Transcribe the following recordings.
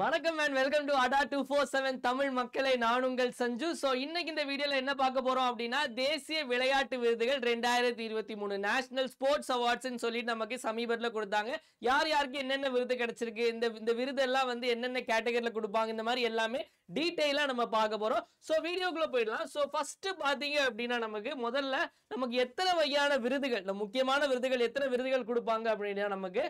வணக்கம் and welcome to Adda two four seven Tamil மக்களை நான் உங்கள் சஞ்சு ஸோ இன்னைக்கு இந்த வீடியோல என்ன பார்க்க போறோம் அப்படின்னா தேசிய விளையாட்டு விருதுகள் ரெண்டாயிரத்தி இருபத்தி மூணு நேஷனல் ஸ்போர்ட்ஸ் அவார்ட்ஸ்னு சொல்லிட்டு நமக்கு சமீபத்தில் கொடுத்தாங்க யார் யாருக்கு என்னென்ன விருது கிடைச்சிருக்கு இந்த இந்த எல்லாம் வந்து என்னென்ன கேட்டகரியில் கொடுப்பாங்க இந்த மாதிரி எல்லாமே டீட்டெயிலாக நம்ம பார்க்க போகிறோம் ஸோ வீடியோக்குள்ள போயிடலாம் ஸோ ஃபஸ்ட்டு பார்த்தீங்க அப்படின்னா நமக்கு முதல்ல நமக்கு எத்தனை வகையான விருதுகள் முக்கியமான விருதுகள் எத்தனை விருதுகள் கொடுப்பாங்க அப்படின்னா நமக்கு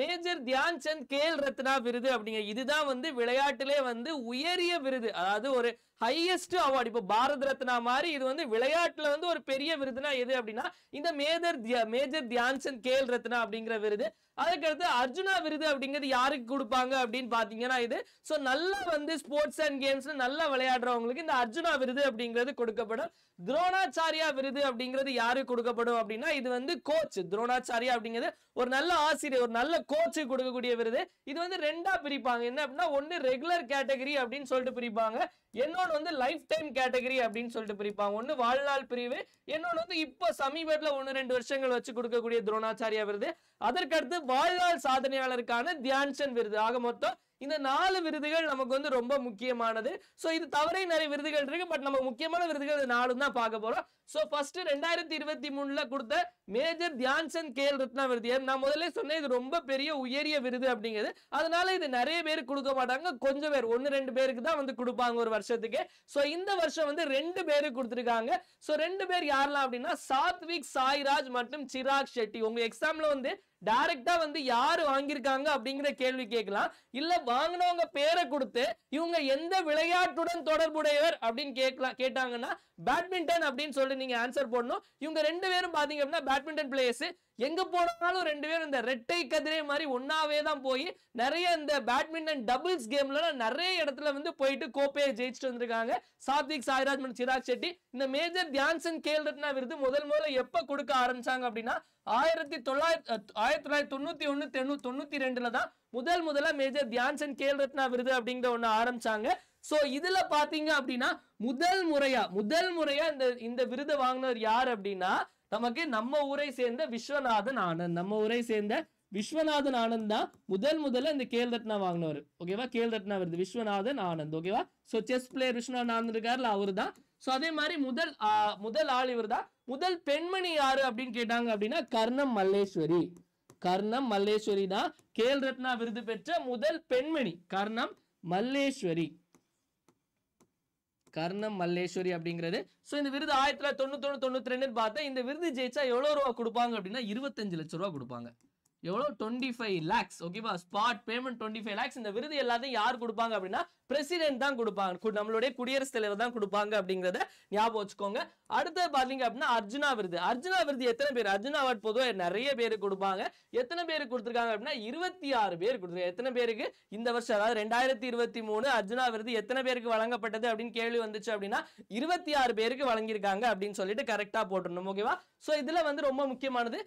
மேஜர் தியான் சந்த் கேல் ரத்னா விருது அப்படிங்க இதுதான் வந்து விளையாட்டிலே வந்து உயரிய விருது அதாவது ஒரு ஹையஸ்ட் அவார்டு இப்போ பாரத் ரத்னா மாதிரி இது வந்து விளையாட்டில் வந்து ஒரு பெரிய விருதுனா எது அப்படின்னா இந்த மேஜர் மேஜர் தியான் சந்த் கேல் ரத்னா அப்படிங்கிற விருது அதுக்கடுத்து அர்ஜுனா விருது அப்படிங்கிறது யாருக்கு கொடுப்பாங்க அப்படின்னு பாத்தீங்கன்னா இது ஸோ நல்லா வந்து ஸ்போர்ட்ஸ் அண்ட் கேம்ஸ்ல நல்லா விளையாடுறவங்களுக்கு இந்த அர்ஜுனா விருது அப்படிங்கிறது கொடுக்கப்படும் துரோணாச்சாரியா விருது அப்படிங்கிறது யாருக்கு கொடுக்கப்படும் அப்படின்னா இது வந்து கோச் துரோணாச்சாரியா அப்படிங்கிறது ஒரு நல்ல ஆசிரியர் ஒரு நல்ல கோச்சு கொடுக்கக்கூடிய விருது இது வந்து ரெண்டா பிரிப்பாங்க என்ன அப்படின்னா ஒன்று ரெகுலர் கேட்டகரி அப்படின்னு சொல்லிட்டு பிரிப்பாங்க என்னொன்று வந்து லைஃப் டைம் கேட்டகரி அப்படின்னு சொல்லிட்டு பிரிப்பாங்க ஒன்று வாழ்நாள் பிரிவு என்னொன்று வந்து இப்போ சமீபத்தில் ஒன்று ரெண்டு வருஷங்கள் வச்சு கொடுக்கக்கூடிய துரோணாச்சாரியா விருது அதற்கடுத்து வாழ்நாள் சாதனையாளருக்கான தியான்சன் விருது ஆக மொத்தம் இந்த நாலு விருதுகள் நமக்கு வந்து ரொம்ப முக்கியமானது ஸோ இது தவறை நிறைய விருதுகள் இருக்கு பட் நம்ம முக்கியமான விருதுகள் நாலும் தான் பார்க்க போறோம் ஸோ ஃபர்ஸ்ட் ரெண்டாயிரத்தி இருபத்தி மூணுல கொடுத்த மேஜர் தியான்சந்த் கேல் ரத்னா விருது நான் முதல்ல சொன்னேன் இது ரொம்ப பெரிய உயரிய விருது அப்படிங்கிறது அதனால இது நிறைய பேர் கொடுக்க மாட்டாங்க கொஞ்சம் பேர் ஒன்று ரெண்டு பேருக்கு தான் வந்து கொடுப்பாங்க ஒரு வருஷத்துக்கு ஸோ இந்த வருஷம் வந்து ரெண்டு பேருக்கு கொடுத்துருக்காங்க ஸோ ரெண்டு பேர் யாரெல்லாம் அப்படின்னா சாத்விக் சாய்ராஜ் மற்றும் சிராக் ஷெட்டி உங்க எக்ஸாம்ல வந்து டைரக்டா வந்து யாரு வாங்கியிருக்காங்க அப்படிங்கிற கேள்வி கேட்கலாம் இல்ல வாங்கினவங்க பேரை கொடுத்து இவங்க எந்த விளையாட்டுடன் தொடர்புடையவர் அப்படின்னு கேட்கலாம் கேட்டாங்கன்னா பேட்மிண்டன் அப்படின்னு சொல்லி நீங்க ஆன்சர் போடணும் இவங்க ரெண்டு பேரும் பாத்தீங்க அப்படின்னா பேட்மிண்டன் பிளேயர்ஸ் எங்க போனாலும் ரெண்டு பேரும் இந்த ரெட்டை கதிரே மாதிரி ஒன்னாவே தான் போய் நிறைய இந்த பேட்மிண்டன் டபுள்ஸ் கேம்ல நிறைய இடத்துல வந்து போயிட்டு கோப்பையை ஜெயிச்சுட்டு வந்திருக்காங்க சாத்விக் சாய்ராஜ் மற்றும் சிராக் செட்டி இந்த மேஜர் தியான்சன் கேல் ரத்னா விருது முதல் முதல்ல எப்ப கொடுக்க ஆரம்பிச்சாங்க அப்படின்னா ஆயிரத்தி தொள்ளாயிரத்தி ஆயிரத்தி தொள்ளாயிரத்தி தொண்ணூத்தி ஒன்னு தொண்ணூத்தி ரெண்டுல தான் முதல் முதல்ல மேஜர் தியான்சன் கேல் ரத்னா விருது அப்படிங்கிற ஒண்ணு ஆரம்பிச்சாங்க ஸோ இதுல பார்த்தீங்க அப்படின்னா முதல் முறையா முதல் முறையா இந்த இந்த விருதை வாங்கினவர் யார் அப்படின்னா நமக்கு நம்ம ஊரை சேர்ந்த விஸ்வநாதன் ஆனந்த் நம்ம ஊரை சேர்ந்த விஸ்வநாதன் ஆனந்த் தான் முதல் முதல்ல இந்த கேல் ரத்னா வாங்கினவர் ஓகேவா கேல் ரத்னா வருது விஸ்வநாதன் ஆனந்த் ஓகேவா so chess player Viswanathan Anand இருக்கார்ல அவர் தான் ஸோ அதே மாதிரி முதல் முதல் ஆள் இவர் தான் முதல் பெண்மணி யாரு அப்படின்னு கேட்டாங்க அப்படின்னா கர்ணம் மல்லேஸ்வரி கர்ணம் மல்லேஸ்வரி தான் கேல் ரத்னா விருது பெற்ற முதல் பெண்மணி கர்ணம் மல்லேஸ்வரி கர்ணம் மல்லேஸ்வரி அப்படிங்கிறது ஸோ இந்த விருது ஆயிரத்தி தொள்ளாயிரத்தி தொண்ணூத்தி தொண்ணூத்தி ரெண்டுன்னு பார்த்தா இந்த விருது ஜெயிச்சா எவ்வளோ ரூபா கொடுப்பாங்க அப்படின்னா இருபத்தஞ்சு லட்ச ரூபா கொடுப்பாங்க எவ்வளோ டுவெண்ட்டி ஃபைவ் லேக்ஸ் ஓகேவா spot payment twenty five lakhs இந்த விருது எல்லாத்தையும் யார் கொடுப்பாங்க அப்படின்னா பிரசிடென்ட் தான் கொடுப்பாங்க நம்மளுடைய குடியரசுத் தலைவர் தான் கொடுப்பாங்க அப்படிங்கிறத ஞாபகம் வச்சுக்கோங்க அடுத்து பார்த்தீங்க அப்படின்னா அர்ஜுனா விருது அர்ஜுனா விருது எத்தனை பேர் அர்ஜுனா அவார்ட் பொதுவாக நிறைய பேர் கொடுப்பாங்க எத்தனை பேர் கொடுத்துருக்காங்க அப்படின்னா இருபத்தி ஆறு பேர் கொடுத்துருக்காங்க எத்தனை பேருக்கு இந்த வருஷம் அதாவது ரெண்டாயிரத்தி இருபத்தி மூணு அர்ஜுனா விருது எத்தனை பேருக்கு வழங்கப்பட்டது அப்படின்னு கேள்வி வந்துச்சு அப்படின்னா இருபத்தி ஆறு பேருக்கு வழங்கியிருக்காங்க அப்படின்னு சொல்லிட்டு கரெக்டாக போட்டுடணும் ஓகேவா ஸோ இதில் வந்து ரொம்ப முக்கியமானது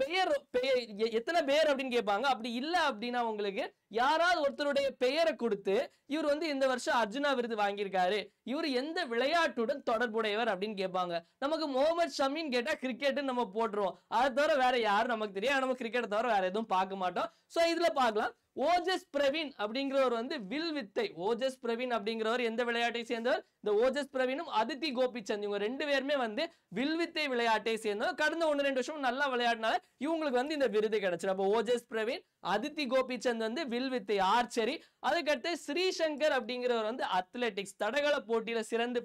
பெயர் பெயர் எத்தனை பேர் அப்படின்னு கேட்பாங்க அப்படி இல்லை அப்படின்னா உங்களுக்கு யாராவது ஒருத்தருடைய பெயரை கொடுத்து இவர் வந்து இந்த வருஷம் அர்ஜுனா விருது வாங்கியிருக்காரு இவர் எந்த விளையாட்டுடன் தொடர்புடையவர் அப்படின்னு கேட்பாங்க நமக்கு முகமது ஷமின்னு கேட்டால் கிரிக்கெட்டுன்னு நம்ம போட்டுருவோம் அதை தவிர வேற யாரும் நமக்கு தெரியாது நம்ம கிரிக்கெட்டை தவிர வேற எதுவும் பார்க்க மாட்டோம் ஸோ இதில் பார்க்கலாம் ஓஜஸ் பிரவீன் அப்படிங்கிறவர் வந்து வில் வித்தை ஓஜஸ் பிரவீன் அப்படிங்கிறவர் எந்த விளையாட்டை சேர்ந்தவர் இந்த ஓஜஸ் பிரவீனும் அதித்தி கோபிச்சந்த் இவங்க ரெண்டு பேருமே வந்து வில் வித்தை விளையாட்டை சேர்ந்தவர் கடந்த ஒன்று ரெண்டு வருஷம் நல்லா விளையாடினால இவங்களுக்கு வந்து இந்த விருது கிடைச்சிடும் அப்போ ஓஜஸ் பிரவீன் அதித்தி கோபிச்சந்த் வந்து வில் வித் ஆர்ச்சரி அதுக்கடுத்து ஸ்ரீசங்கர் அப்படிங்கிறவர் வந்து அத்லெட்டிக்ஸ் தடகள போட்டியில சிறந்து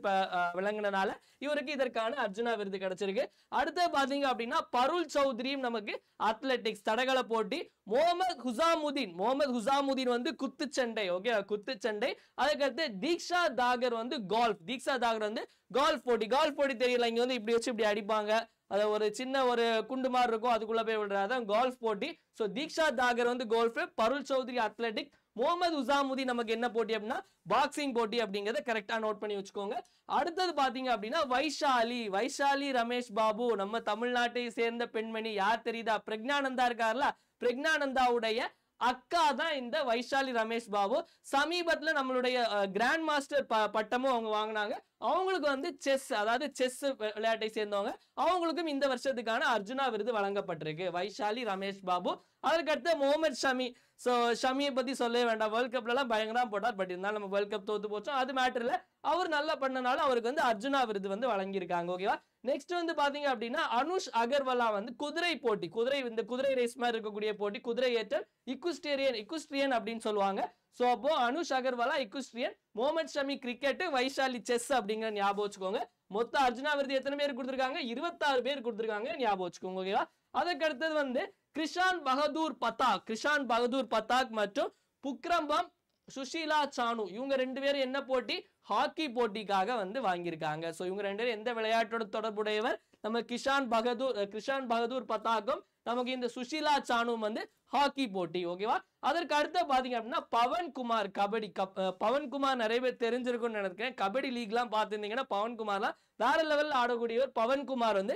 விளங்கினால இவருக்கு இதற்கான அர்ஜுனா விருது கிடைச்சிருக்கு அடுத்து பாத்தீங்க அப்படின்னா பருள் சௌத்ரியும் நமக்கு அத்லெட்டிக்ஸ் தடகள போட்டி முகமது ஹுசாமுதீன் முகமது ஹுசாமுதீன் வந்து குத்துச்சண்டை ஓகே குத்துச்சண்டை அதுக்கடுத்து தீக்ஷா தாகர் வந்து கால்ஃப் தீக்ஷா தாகர் வந்து கால்ஃப் போட்டி கால்ஃப் போட்டி தெரியல இங்க வந்து இப்படி வச்சு இப்படி அடிப்பாங்க அது ஒரு சின்ன ஒரு குண்டு மாதிரி இருக்கும் அதுக்குள்ளே போய் விடுறாங்க அதான் கோல்ஃப் போட்டி ஸோ தீக்ஷா தாகர் வந்து கோல்ஃபு பருள் சௌத்ரி அத்லெட்டிக் முகமது உசாமுதி நமக்கு என்ன போட்டி அப்படின்னா பாக்ஸிங் போட்டி அப்படிங்கிறத கரெக்டாக நோட் பண்ணி வச்சுக்கோங்க அடுத்தது பார்த்தீங்க அப்படின்னா வைஷாலி வைஷாலி ரமேஷ் பாபு நம்ம தமிழ்நாட்டை சேர்ந்த பெண்மணி யார் தெரியுதா பிரஜானந்தா இருக்கார்ல பிரஜானந்தாவுடைய அக்கா தான் இந்த வைஷாலி ரமேஷ் பாபு சமீபத்தில் நம்மளுடைய கிராண்ட் மாஸ்டர் ப பட்டமும் அவங்க வாங்கினாங்க அவங்களுக்கு வந்து செஸ் அதாவது செஸ் விளையாட்டை சேர்ந்தவங்க அவங்களுக்கும் இந்த வருஷத்துக்கான அர்ஜுனா விருது வழங்கப்பட்டிருக்கு வைஷாலி ரமேஷ் பாபு அதற்கடுத்து மொஹமத் ஷமி ஸோ ஷமியை பற்றி சொல்லவே வேண்டாம் வேர்ல்ட் கப்லலாம் பயங்கரமாக போட்டார் பட் இருந்தாலும் நம்ம வேர்ல்ட் கப் தோத்து போச்சோம் அது இல்லை அவர் நல்லா பண்ணனால அவருக்கு வந்து அர்ஜுனா விருது வந்து வழங்கியிருக்காங்க ஓகேவா நெக்ஸ்ட் வந்து பாத்தீங்க அப்படின்னா அனுஷ் அகர்வலா வந்து குதிரை போட்டி குதிரை இந்த குதிரை ரேஸ் மாதிரி இருக்கக்கூடிய போட்டி குதிரை ஏற்றல் இக்குஸ்டேரியன் இக்குஸ்ட்ரியன் அப்படின்னு சொல்லுவாங்க சோ அப்போ அனுஷ் அகர்வாலா இக்குஸ்ட்ரியன் மோமன் ஷமி கிரிக்கெட்டு வைஷாலி செஸ் அப்படிங்கிற ஞாபகம் வச்சுக்கோங்க மொத்த அர்ஜுனா விருது எத்தனை பேர் கொடுத்துருக்காங்க இருபத்தாறு பேர் கொடுத்துருக்காங்க ஞாபகம் வச்சுக்கோங்க ஓகேவா அதுக்கடுத்தது வந்து கிருஷான் பகதூர் பத்தாக் கிருஷான் பகதூர் பத்தாக் மற்றும் புக்ரம்பம் சுஷீலா சானு இவங்க ரெண்டு பேரும் என்ன போட்டி ஹாக்கி போட்டிக்காக வந்து வாங்கியிருக்காங்க ஸோ இவங்க ரெண்டு பேரும் எந்த விளையாட்டோட தொடர்புடையவர் நம்ம கிஷான் பகதூர் கிஷான் பகதூர் பத்தாக்கம் நமக்கு இந்த சுஷிலா சானும் வந்து ஹாக்கி போட்டி ஓகேவா அதற்கு அடுத்த பார்த்தீங்க அப்படின்னா பவன்குமார் கபடி கப் பவன்குமார் நிறைய பேர் தெரிஞ்சிருக்கும்னு நினைக்கிறேன் கபடி லீக்லாம் பார்த்துருந்தீங்கன்னா பவன்குமார்லாம் வேற லெவலில் ஆடக்கூடியவர் பவன்குமார் வந்து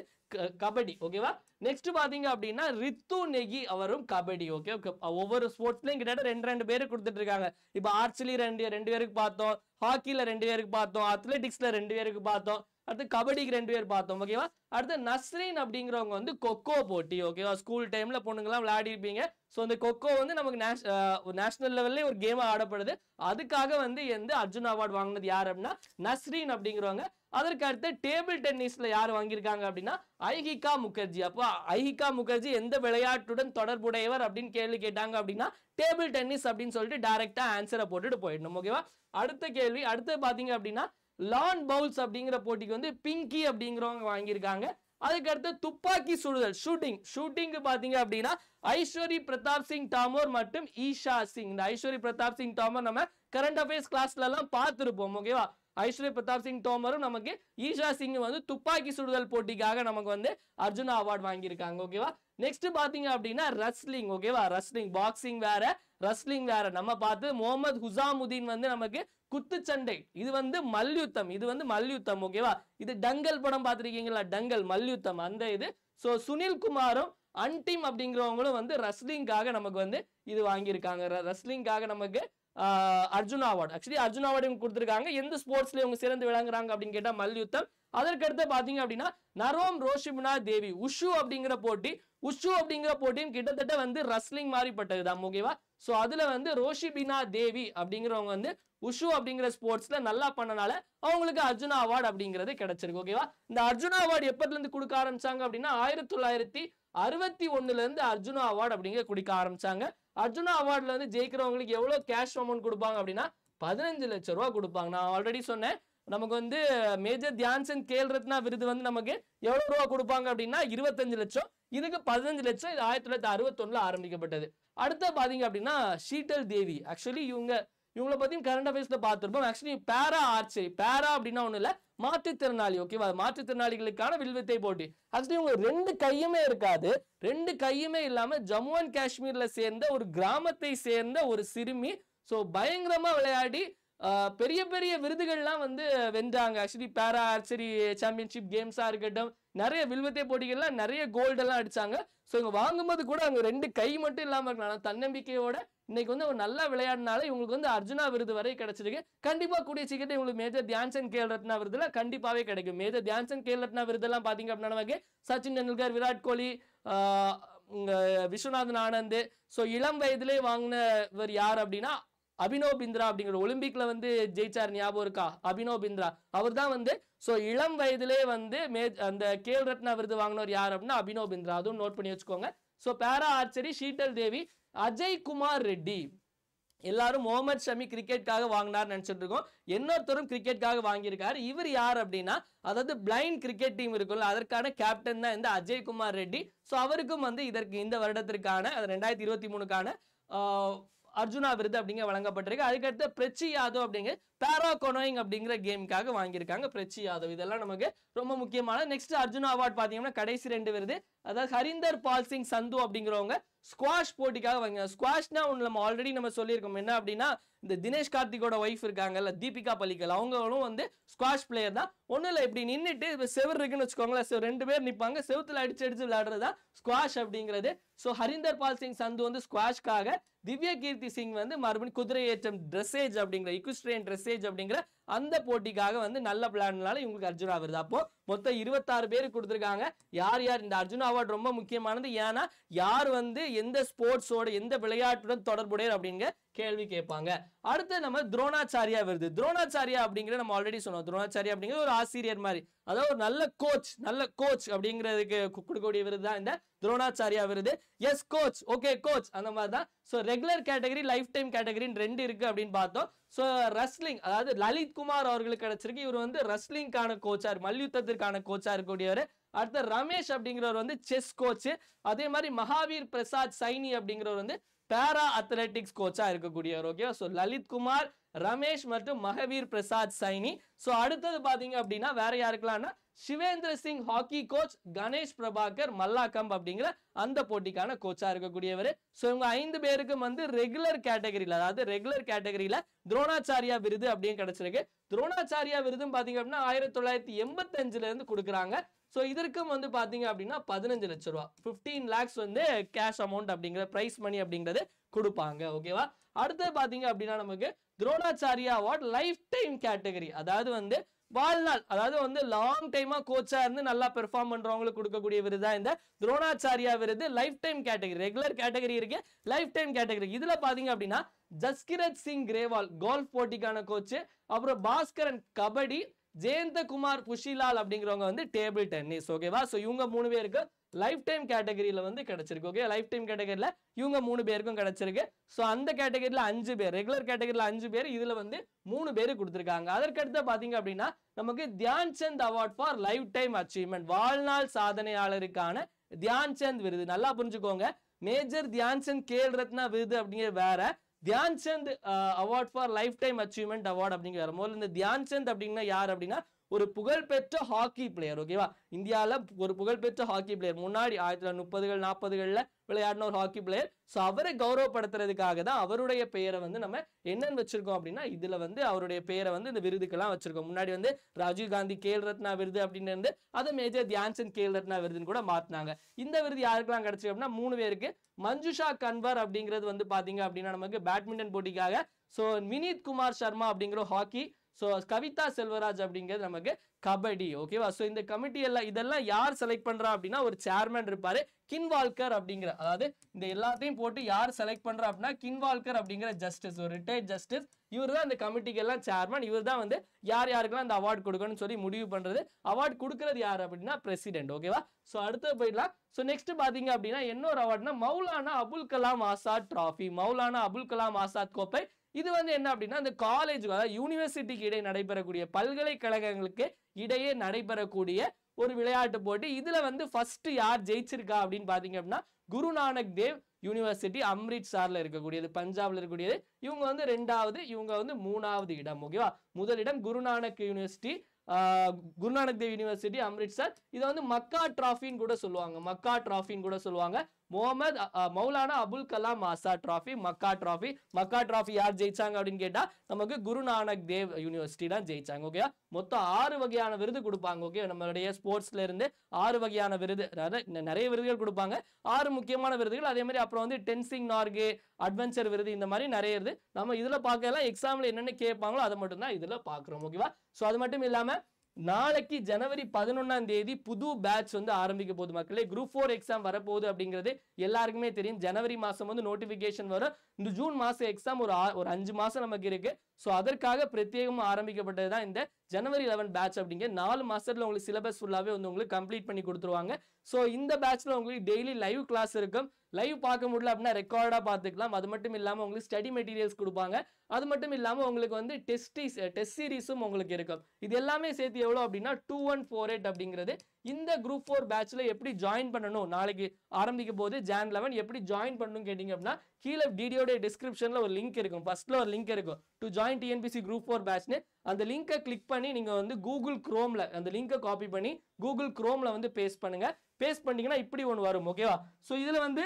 கபடி ஓகேவா நெக்ஸ்ட் பார்த்தீங்க அப்படின்னா ரித்து நெகி அவரும் கபடி ஓகே ஒவ்வொரு ஸ்போர்ட்ஸ்லையும் கிட்டத்தட்ட ரெண்டு ரெண்டு பேருக்கு கொடுத்துட்டு இருக்காங்க இப்போ ஆர்ச்சரி ரெண்டு ரெண்டு பேருக்கு பார்த்தோம் ஹாக்கியில் ரெண்டு பேருக்கு பார்த்தோம் அத்லெட்டிக்ஸில் ரெண்டு பேருக்கு பார்த்தோம் அடுத்து கபடிக்கு ரெண்டு பேர் பார்த்தோம் ஓகேவா அடுத்து நஸ்ரீன் அப்படிங்கிறவங்க வந்து கொக்கோ போட்டி ஓகேவா ஸ்கூல் டைம்ல பொண்ணுங்கலாம் விளையாடிருப்பீங்க ஸோ அந்த கொக்கோ வந்து நமக்கு நேஷனல் லெவல்ல ஒரு கேம் ஆடப்படுது அதுக்காக வந்து எந்த அர்ஜுன் அவார்டு வாங்கினது யார் அப்படின்னா நஸ்ரீன் அப்படிங்கிறவங்க அதற்கு அடுத்து டேபிள் டென்னிஸ்ல யார் வாங்கியிருக்காங்க அப்படின்னா ஐஹிகா முகர்ஜி அப்போ ஐஹிகா முகர்ஜி எந்த விளையாட்டுடன் தொடர்புடையவர் அப்படின்னு கேள்வி கேட்டாங்க அப்படின்னா டேபிள் டென்னிஸ் அப்படின்னு சொல்லிட்டு டைரக்டா ஆன்சரை போட்டுட்டு போயிடணும் ஓகேவா அடுத்த கேள்வி அடுத்து பார்த்தீங்க அப்படின்னா லான் பவுல்ஸ் அப்படிங்கிற போட்டிக்கு வந்து பிங்கி அப்படிங்கிறவங்க வாங்கியிருக்காங்க அதுக்கடுத்து துப்பாக்கி சுடுதல் ஷூட்டிங் ஷூட்டிங்க்கு பார்த்தீங்க அப்படின்னா ஐஸ்வரி பிரதாப் சிங் டாமோர் மற்றும் ஈஷா சிங் இந்த ஐஸ்வரி பிரதாப் சிங் டாமோர் நம்ம கரண்ட் அஃபேர்ஸ் கிளாஸ்ல எல்லாம் பார்த்துருப்போம் ஓகேவா ஐஸ்வர்ய பிரதாப் சிங் தோமரும் நமக்கு ஈஷா சிங் வந்து துப்பாக்கி சுடுதல் போட்டிக்காக நமக்கு வந்து அர்ஜுனா அவார்டு வாங்கியிருக்காங்க ஓகேவா நெக்ஸ்ட் பாத்தீங்க அப்படின்னா ரஸ்லிங் ஓகேவா ரஸ்லிங் பாக்ஸிங் வேற ரஸ்லிங் வேற நம்ம பார்த்து முகமது ஹுசாமுதீன் வந்து நமக்கு குத்துச்சண்டை இது வந்து மல்யுத்தம் இது வந்து மல்யுத்தம் ஓகேவா இது டங்கல் படம் பார்த்துருக்கீங்களா டங்கல் மல்யுத்தம் அந்த இது ஸோ சுனில் குமாரும் அன்டீம் அப்படிங்கிறவங்களும் வந்து ரஸ்லிங்காக நமக்கு வந்து இது வாங்கியிருக்காங்க ரஸ்லிங்காக நமக்கு Arjuna award actually Arjuna award இவங்க கொடுத்துருக்காங்க எந்த ஸ்போர்ட்ஸ்ல இவங்க சிறந்து விளங்குறாங்க அப்படின்னு கேட்டால் மல்யுத்தம் அதற்கடுத்து பாத்தீங்க அப்படின்னா நரோம் ரோஷிம்னா தேவி உஷு அப்படிங்கிற போட்டி உஷு அப்படிங்கிற போட்டியும் கிட்டத்தட்ட வந்து ரஸ்லிங் மாதிரி மாறிப்பட்டதுதான் ஓகேவா ஸோ அதில் வந்து ரோஷிபினா தேவி அப்படிங்கிறவங்க வந்து உஷு அப்படிங்கிற ஸ்போர்ட்ஸில் நல்லா பண்ணனால அவங்களுக்கு அர்ஜுனா அவார்டு அப்படிங்கிறது கிடைச்சிருக்கு ஓகேவா இந்த அர்ஜுனா அவார்டு இருந்து கொடுக்க ஆரம்பிச்சாங்க அப்படின்னா ஆயிரத்தி தொள்ளாயிரத்தி அறுபத்தி ஒன்றுலேருந்து அர்ஜுனா அவார்டு அப்படிங்கிற கொடுக்க ஆரம்பிச்சாங்க அர்ஜுனா அவார்டில் வந்து ஜெயிக்கிறவங்களுக்கு எவ்வளோ கேஷ் அமௌண்ட் கொடுப்பாங்க அப்படின்னா பதினஞ்சு லட்ச ரூபா கொடுப்பாங்க நான் ஆல்ரெடி சொன்னேன் நமக்கு வந்து மேஜர் தியான்சந்த் கேல் ரத்னா விருது வந்து நமக்கு எவ்வளோ ரூபா கொடுப்பாங்க அப்படின்னா இருபத்தஞ்சு லட்சம் இதுக்கு பதினஞ்சு லட்சம் இது ஆயிரத்தி தொள்ளாயிரத்தி அறுபத்தொன்னில் ஆரம்பிக்கப்பட்டது அடுத்த பார்த்தீங்க அப்படின்னா ஷீட்டல் தேவி ஆக்சுவலி இவங்க இவங்கள பற்றியும் கரண்ட் அஃபேர்ஸில் பார்த்துருப்போம் ஆக்சுவலி பேரா ஆர்ச்சரி பேரா அப்படின்னா ஒன்றும் இல்லை மாற்றுத்திறனாளி ஓகேவா மாற்றுத்திறனாளிகளுக்கான வில்வித்தை போட்டி ஆக்சுவலி இவங்க ரெண்டு கையுமே இருக்காது ரெண்டு கையுமே இல்லாமல் ஜம்மு அண்ட் காஷ்மீரில் சேர்ந்த ஒரு கிராமத்தை சேர்ந்த ஒரு சிறுமி ஸோ பயங்கரமாக விளையாடி பெரிய பெரிய விருதுகள்லாம் வந்து வென்றாங்க ஆக்சுவலி பேரா ஆர்ச்சரி சாம்பியன்ஷிப் கேம்ஸாக இருக்கட்டும் நிறைய வில்வத்தை போட்டிகள்லாம் நிறைய கோல்டெல்லாம் அடித்தாங்க ஸோ இவங்க வாங்கும்போது கூட அவங்க ரெண்டு கை மட்டும் இல்லாமல் இருக்கலாம் தன்னம்பிக்கையோட இன்னைக்கு வந்து ஒரு நல்லா விளையாடினால இவங்களுக்கு வந்து அர்ஜுனா விருது வரை கிடைச்சிருக்கு கண்டிப்பாக கூடிய சீக்கிரத்தை இவங்களுக்கு மேஜர் தியான்சன் கேல் ரத்னா விருதுல கண்டிப்பாகவே கிடைக்கும் மேஜர் தியான்சன் கேல் ரத்னா விருதெல்லாம் பார்த்தீங்க அப்படின்னா சச்சின் டெண்டுல்கர் விராட் கோலி விஸ்வநாதன் ஆனந்த் ஸோ இளம் வயதிலே வாங்கினவர் யார் அப்படின்னா அபினோ பிந்திரா அப்படிங்கிற ஒலிம்பிக்ல வந்து ஜெயிச்சார் ஞாபகம் இருக்கா அபினோ பிந்திரா அவர் தான் வந்து ஸோ இளம் வயதிலே வந்து மே அந்த கேல் ரத்னா விருது வாங்கினவர் யார் அப்படின்னா அபினவ் பிந்த்ரா அதுவும் நோட் பண்ணி வச்சுக்கோங்க so para archery Sheetal Devi Ajay Kumar Reddy எல்லாரும் முகமது ஷமி கிரிக்கெட்காக வாங்கினார் நினச்சிட்டு இருக்கோம் இன்னொருத்தரும் கிரிக்கெட்காக வாங்கியிருக்காரு இவர் யார் அப்படின்னா அதாவது பிளைண்ட் கிரிக்கெட் டீம் இருக்குல்ல அதற்கான கேப்டன் தான் இந்த அஜய்குமார் ரெட்டி ஸோ அவருக்கும் வந்து இதற்கு இந்த வருடத்திற்கான ரெண்டாயிரத்தி இருபத்தி மூணுக்கான அர்ஜுனா விருது அப்படிங்க வழங்கப்பட்டிருக்கு அதுக்கடுத்து பிரச்சி யாதவ் அப்படிங்க பேராகொனோயிங் அப்படிங்கிற கேமுக்காக வாங்கியிருக்காங்க பிரச்சி யாதவ் இதெல்லாம் நமக்கு ரொம்ப முக்கியமான நெக்ஸ்ட் அர்ஜுனா அவார்ட் பார்த்தீங்கன்னா கடைசி ரெண்டு வருது அதாவது ஹரிந்தர் பால் சிங் சந்து அப்படிங்கிறவங்க ஸ்குவாஷ் போட்டிக்காக வாங்க ஸ்குவாஷ்னா ஒன்று நம்ம ஆல்ரெடி நம்ம சொல்லியிருக்கோம் என்ன அப்படின்னா இந்த தினேஷ் கார்த்திகோட ஒய்ஃப் இருக்காங்கல்ல தீபிகா பலிக்கல் அவங்களும் வந்து ஸ்குவாஷ் பிளேயர் தான் ஒன்றும் இல்லை இப்படி நின்றுட்டு இப்போ செவர் இருக்குன்னு வச்சுக்கோங்களேன் ரெண்டு பேர் நிற்பாங்க செவத்தில் அடிச்சு அடிச்சு விளையாடுறது தான் ஸ்குவாஷ் அப்படிங்கிறது ஸோ ஹரிந்தர் பால் சிங் சந்து வந்து ஸ்குவாஷ்க்காக திவ்ய கீர்த்தி சிங் வந்து மறுபடியும் குதிரை ஏற்றம் ட்ரெஸ்ஸேஜ் அப்படிங்கிற இக்குஸ்ட்ரேன் ட்ரெஸ் மெசேஜ் அப்படிங்கிற அந்த போட்டிக்காக வந்து நல்ல பிளான்னால இவங்களுக்கு அர்ஜுனா விருது அப்போ மொத்தம் இருபத்தாறு பேர் கொடுத்துருக்காங்க யார் யார் இந்த அர்ஜுனா அவார்டு ரொம்ப முக்கியமானது ஏன்னா யார் வந்து எந்த ஸ்போர்ட்ஸோட எந்த விளையாட்டுடன் தொடர்புடையர் அப்படிங்கிற கேள்வி கேட்பாங்க அடுத்து நம்ம துரோணாச்சாரியா வருது துரோணாச்சாரியா அப்படிங்கிற நம்ம ஆல்ரெடி சொன்னோம் துரோணாச்சாரியா அப்படிங்கிற ஒரு ஆசிரியர் மாதிரி அதாவது ஒரு நல்ல கோச் நல்ல கோச் அப்படிங்கிறதுக்கு கொடுக்கக்கூடிய விருது தான் இந்த துரோணாச்சாரியா விருது எஸ் கோச் ஓகே கோச் அந்த மாதிரி தான் so regular category lifetime கேட்டகரின்னு ரெண்டு இருக்கு அப்படின்னு பார்த்தோம் ஸோ ரெஸ்லிங் அதாவது லலித் குமார் அவர்களுக்கு கிடைச்சிருக்கு இவர் வந்து ரெஸ்லிங்கான கோச்சார் மல்யுத்தத்திற்கான கோச்சா இருக்கக்கூடியவர் அடுத்த ரமேஷ் அப்படிங்கிறவர் வந்து செஸ் கோச் அதே மாதிரி மகாவீர் பிரசாத் சைனி அப்படிங்கிறவர் வந்து பேரா அத்லெட்டிக்ஸ் கோச்சா இருக்கக்கூடியவர் ஓகே ஸோ லலித் குமார் ரமேஷ் மற்றும் மகவீர் பிரசாத் சைனி ஸோ அடுத்தது பார்த்தீங்க அப்படின்னா வேற யாருக்கலாம்னா சிவேந்திர சிங் ஹாக்கி கோச் கணேஷ் பிரபாகர் மல்லாக்கம்ப் அப்படிங்கிற அந்த போட்டிக்கான கோச்சா இருக்கக்கூடியவர் ஸோ இவங்க ஐந்து பேருக்கும் வந்து ரெகுலர் கேட்டகரியில் அதாவது ரெகுலர் கேட்டகரியில துரோணாச்சாரியா விருது அப்படின்னு கிடைச்சிருக்கு துரோணாச்சாரியா விருதுன்னு பார்த்தீங்க அப்படின்னா ஆயிரத்தி தொள்ளாயிரத்தி எண்பத்தஞ்சுல இருந்து கொடுக்குறாங்க ஸோ இதற்கும் வந்து பார்த்தீங்க அப்படின்னா பதினஞ்சு லட்ச ரூபா ஃபிஃப்டீன் லேக்ஸ் வந்து கேஷ் அமௌண்ட் அப்படிங்கிற ப்ரைஸ் மணி அப்படிங்கிறது கொடுப்பாங்க ஓகேவா அடுத்து பார்த்தீங்க அப்படின்னா நமக்கு Dronacharya award lifetime category அதாவது வந்து வாழ்நாள் அதாவது வந்து லாங் டைமா கோச்சா இருந்து நல்லா பெர்ஃபார்ம் பண்றவங்களுக்கு கொடுக்கக்கூடிய விருது தான் இந்த துரோணாச்சாரியா விருது lifetime category regular category இருக்கு லைஃப் டைம் கேட்டகரி இதுல பாத்தீங்க அப்படின்னா ஜஸ்கிரத் சிங் கிரேவால் கோல்ஃப் போட்டிக்கான கோச்சு அப்புறம் பாஸ்கரன் கபடி ஜெயந்தகுமார் புஷிலால் அப்படிங்கிறவங்க வந்து டேபிள் டென்னிஸ் ஓகேவா ஸோ இவங்க மூணு பேருக்கு லைஃப் டைம் கேட்டகரியில் வந்து கிடச்சிருக்கு ஓகே லைஃப் டைம் கேட்டகரியில் இவங்க மூணு பேருக்கும் கிடச்சிருக்கு ஸோ அந்த கேட்டகரியில் அஞ்சு பேர் ரெகுலர் கேட்டகரியில் அஞ்சு பேர் இதில் வந்து மூணு பேர் கொடுத்துருக்காங்க அதற்கடுத்து பார்த்தீங்க அப்படின்னா நமக்கு Dhyan Chand award for lifetime achievement வாழ்நாள் சாதனையாளருக்கான தியான் சந்த் விருது நல்லா புரிஞ்சுக்கோங்க மேஜர் தியான் சந்த் கேல் ரத்னா விருது அப்படிங்கிற வேற Dhyan Chand award for lifetime achievement award அப்படிங்கிற வரும்போது இந்த தியான் சந்த் அப்படின்னா யார் அப்படின்னா ஒரு புகழ்பெற்ற ஹாக்கி பிளேயர் ஓகேவா இந்தியாவில் ஒரு புகழ்பெற்ற ஹாக்கி பிளேயர் முன்னாடி ஆயிரத்தி தொள்ளாயிரத்தி முப்பதுகள் நாற்பதுகளில் விளையாடின ஒரு ஹாக்கி பிளேயர் ஸோ அவரை கௌரவப்படுத்துறதுக்காக தான் அவருடைய பெயரை வந்து நம்ம என்னென்னு வச்சிருக்கோம் அப்படின்னா இதில் வந்து அவருடைய பெயரை வந்து இந்த விருதுக்கெல்லாம் வச்சிருக்கோம் முன்னாடி வந்து ராஜீவ் காந்தி கேல் ரத்னா விருது அப்படின்னு இருந்து அதை மேஜர் தியான்சந்த் கேல் ரத்னா விருதுன்னு கூட மாற்றினாங்க இந்த விருது யாருக்கெல்லாம் கிடைச்சிருக்கு அப்படின்னா மூணு பேருக்கு மஞ்சுஷா கன்வர் அப்படிங்கிறது வந்து பார்த்தீங்க அப்படின்னா நமக்கு பேட்மிண்டன் போட்டிக்காக ஸோ வினீத் குமார் சர்மா அப்படிங்கிற ஹாக்கி ஸோ கவிதா செல்வராஜ் அப்படிங்கிறது நமக்கு கபடி ஓகேவா ஸோ இந்த கமிட்டி எல்லாம் இதெல்லாம் யார் செலக்ட் பண்ணுறா அப்படின்னா ஒரு சேர்மேன் இருப்பார் கின்வால்கர் அப்படிங்கிற அதாவது இந்த எல்லாத்தையும் போட்டு யார் செலக்ட் பண்ணுறா அப்படின்னா கின்வால்கர் அப்படிங்கிற ஜஸ்டிஸ் ஒரு ரிட்டையர்ட் ஜஸ்டிஸ் இவர் தான் இந்த கமிட்டிக்கு எல்லாம் சேர்மேன் இவர் தான் வந்து யார் யாருக்கெல்லாம் அந்த அவார்டு கொடுக்கணும்னு சொல்லி முடிவு பண்ணுறது அவார்டு கொடுக்குறது யார் அப்படின்னா பிரசிடென்ட் ஓகேவா ஸோ அடுத்து போயிடலாம் ஸோ நெக்ஸ்ட் பார்த்தீங்க அப்படின்னா இன்னொரு அவார்டுனா மௌலானா அபுல் கலாம் ஆசாத் ட்ராஃபி மௌலானா அபுல் கலாம் ஆசாத் கோப்பை இது வந்து என்ன அப்படின்னா அந்த காலேஜ் அதாவது யூனிவர்சிட்டிக்கு இடையே நடைபெறக்கூடிய பல்கலைக்கழகங்களுக்கு இடையே நடைபெறக்கூடிய ஒரு விளையாட்டு போட்டி இதில் வந்து ஃபர்ஸ்ட் யார் ஜெயிச்சிருக்கா அப்படின்னு பார்த்தீங்க அப்படின்னா குருநானக் தேவ் யூனிவர்சிட்டி அம்ரித்சாரில் இருக்கக்கூடியது பஞ்சாபில் இருக்கக்கூடியது இவங்க வந்து ரெண்டாவது இவங்க வந்து மூணாவது இடம் ஓகேவா முதலிடம் குருநானக் யூனிவர்சிட்டி குருநானக் தேவ் யூனிவர்சிட்டி அம்ரித்சர் இதை வந்து மக்கா டிராஃபின்னு கூட சொல்லுவாங்க மக்கா டிராஃபின்னு கூட சொல்லுவாங்க Mohammed Maulana Abul Kalam Azad trophy MAKA trophy MAKA trophy யார் ஜெயிச்சாங்க அப்படின்னு கேட்டால் நமக்கு குருநானக் தேவ் யூனிவர்சிட்டி தான் ஜெயிச்சாங்க ஓகேவா மொத்தம் ஆறு வகையான விருது கொடுப்பாங்க ஓகே நம்மளுடைய ஸ்போர்ட்ஸ்ல இருந்து ஆறு வகையான விருது அதாவது நிறைய விருதுகள் கொடுப்பாங்க ஆறு முக்கியமான விருதுகள் அதே மாதிரி அப்புறம் வந்து டென்சிங் நார்கு அட்வென்ச்சர் விருது இந்த மாதிரி நிறைய இருந்து நம்ம இதில் பார்க்கலாம் எக்ஸாமில் என்னென்ன கேட்பாங்களோ அதை மட்டும் தான் இதில் பார்க்குறோம் ஓகேவா ஸோ அது மட்டும் இல்லாமல் நாளைக்கு ஜனவரி பதினொன்னாம் தேதி புது பேட்ச் வந்து ஆரம்பிக்க போகுது மக்களே குரூப் ஃபோர் எக்ஸாம் வரப்போகுது அப்படிங்கிறது எல்லாருக்குமே தெரியும் ஜனவரி மாதம் வந்து நோட்டிஃபிகேஷன் வரும் இந்த ஜூன் மாதம் எக்ஸாம் ஒரு ஒரு அஞ்சு மாதம் நமக்கு இருக்குது ஸோ அதற்காக பிரத்யேகமும் ஆரம்பிக்கப்பட்டது தான் இந்த ஜனவரி லெவன் பேட்ச் அப்படிங்க நாலு மாதத்தில் உங்களுக்கு சிலபஸ் ஃபுல்லாகவே வந்து உங்களுக்கு கம்ப்ளீட் பண்ணி கொடுத்துருவாங்க ஸோ இந்த பேட்ச்சில் உங்களுக்கு டெய்லி லைவ் கிளாஸ் இருக்கும் லைவ் பார்க்க முடியல அப்படின்னா ரெக்கார்டாக பார்த்துக்கலாம் அது மட்டும் இல்லாமல் உங்களுக்கு ஸ்டடி மெட்டீரியல்ஸ் கொடுப்பாங்க அது மட்டும் இல்லாமல் உங்களுக்கு வந்து டெஸ்டிஸ் டெஸ்ட் சீரீஸும் உங்களுக்கு இருக்கும் இது எல்லாமே சேர்த்து எவ்வளோ அப்படின்னா டூ ஒன் ஃபோர் எயிட் அப்படிங்கிறது இந்த குரூப் ஃபோர் பேட்சில் எப்படி ஜாயின் பண்ணணும் நாளைக்கு ஆரம்பிக்க போது ஜான் லெவன் எப்படி ஜாயின் பண்ணணும் கேட்டிங்க அப்படின்னா கீழே வீடியோட டிஸ்கிரிப்ஷனில் ஒரு லிங்க் இருக்கும் ஃபஸ்ட்டில் ஒரு லிங்க் இருக்கும் to join TNPSC group four பேட்ச்னு அந்த லிங்கை கிளிக் பண்ணி நீங்கள் வந்து கூகுள் க்ரோமில் அந்த லிங்கை காப்பி பண்ணி கூகுள் க்ரோமில் வந்து பேஸ்ட் பண்ணுங்கள் பேஸ்ட் பண்ணிங்கன்னா இப்படி ஒன்று வரும் ஓகேவா ஸோ இதில் வந்து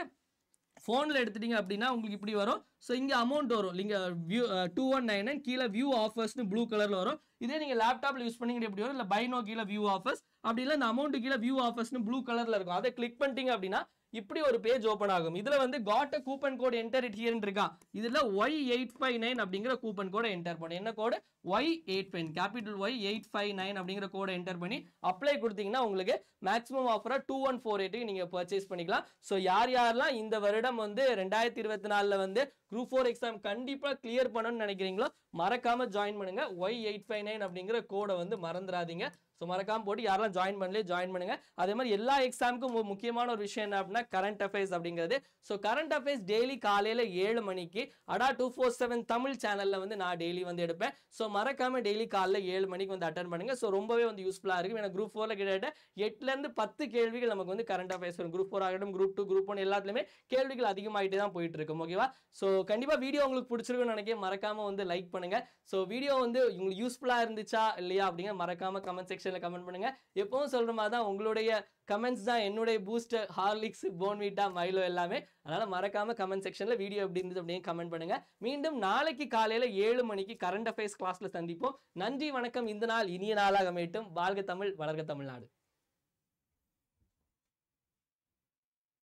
ஃபோனில் எடுத்துட்டிங்க அப்படின்னா உங்களுக்கு இப்படி வரும் ஸோ இங்கே அமௌண்ட் வரும் நீங்கள் view two one nine nine கீழே வியூ ஆஃபர்ஸ்னு ப்ளூ கலரில் வரும் இதே நீங்கள் லேப்டாப்பில் யூஸ் பண்ணிங்க எப்படி வரும் இல்லை பைனோ கீழே வியூ ஆஃபர்ஸ் அப்படி இல்லை இந்த அமௌண்ட் கீழே வியூ ஆஃபர்ஸ்னு ப்ளூ கலரில் இருக்கும் அதை கிளிக் பண்ணிட்டீங்க அப்படின்னா இப்படி ஒரு பேஜ் ஓப்பன் ஆகும் இதில் வந்து got coupon code enter it இருக்கான் இதில் ஒய் எயிட் ஃபைவ் நைன் அப்படிங்கிற கூப்பன் கோடை என்டர் பண்ணு என்ன code Y eight five capital Y eight five nine அப்படிங்கிற கோடை என்டர் பண்ணி அப்ளை கொடுத்தீங்கன்னா உங்களுக்கு மேக்ஸிமம் ஆஃபராக டூ ஒன் ஃபோர் எயிட்டுக்கு நீங்கள் பர்ச்சேஸ் பண்ணிக்கலாம் ஸோ யார் யாரெல்லாம் இந்த வருடம் வந்து ரெண்டாயிரத்தி இருபத்தி நாலில் வந்து குரூப் ஃபோர் எக்ஸாம் கண்டிப்பாக கிளியர் பண்ணணும்னு நினைக்கிறீங்களோ மறக்காமல் ஜாயின் பண்ணுங்கள் ஒய் எயிட் ஃபைவ் நைன் அப்படிங்கிற கோடை வந்து மறந்துடாதீங்க ஸோ மறக்காமல் போட்டு யாரெல்லாம் ஜாயின் பண்ணலையே ஜாயின் பண்ணுங்கள் அதே மாதிரி எல்லா எக்ஸாமுக்கும் முக்கியமான ஒரு விஷயம் என்ன அப்படின்னா கரண்ட் அஃபேர்ஸ் அப்படிங்கிறது ஸோ கரண்ட் அஃபேர்ஸ் டெய்லி காலையில் ஏழு மணிக்கு அடா டூ ஃபோர் செவன் தமிழ் சேனலில் வந்து நான் டெய்லி வந்து எடுப்பேன் ஸோ மறக்காமல் டெய்லி காலையில் ஏழு மணிக்கு வந்து அட்டன் பண்ணுங்கள் ஸோ ரொம்பவே வந்து யூஸ்ஃபுல்லாக இருக்கும் எனக்கு குரூப் ஃபோரில் கிட்டத்தட்ட எட்டுலேருந்து பத்து கேள்விகள் நமக்கு வந்து கரண்ட் அஃபேர்ஸ் வரும் குரூப் ஃபோர் ஆகட்டும் குரூப் டூ குரூப் ஒன் எல்லாத்துலேயுமே கேள்விகள் அதிகமாகிட்டே தான் போயிட்டு இருக்கும் ஓகேவா ஸோ கண்டிப்பாக வீடியோ உங்களுக்கு பிடிச்சிருக்குன்னு நினைக்கிறேன் மறக்காமல் வந்து லைக் பண்ணுங்கள் ஸோ வீடியோ வந்து உங்களுக்கு யூஸ்ஃபுல்லாக இருந்துச்சா இல்லையா அப்படிங்க மறக்காமல் கமெண்ட் செக்ஷன் செக்ஷனில் கமெண்ட் பண்ணுங்கள் எப்பவும் சொல்கிற மாதிரி தான் உங்களுடைய கமெண்ட்ஸ் தான் என்னுடைய பூஸ்டர் ஹார்லிக்ஸ் போன்வீட்டா மைலோ எல்லாமே அதனால் மறக்காமல் கமெண்ட் செக்ஷனில் வீடியோ எப்படி இருந்தது அப்படின்னு கமெண்ட் பண்ணுங்கள் மீண்டும் நாளைக்கு காலையில் ஏழு மணிக்கு கரண்ட் அஃபேர்ஸ் கிளாஸில் சந்திப்போம் நன்றி வணக்கம் இந்த நாள் இனிய நாளாக மீட்டும் வாழ்க தமிழ் வளர்க தமிழ்நாடு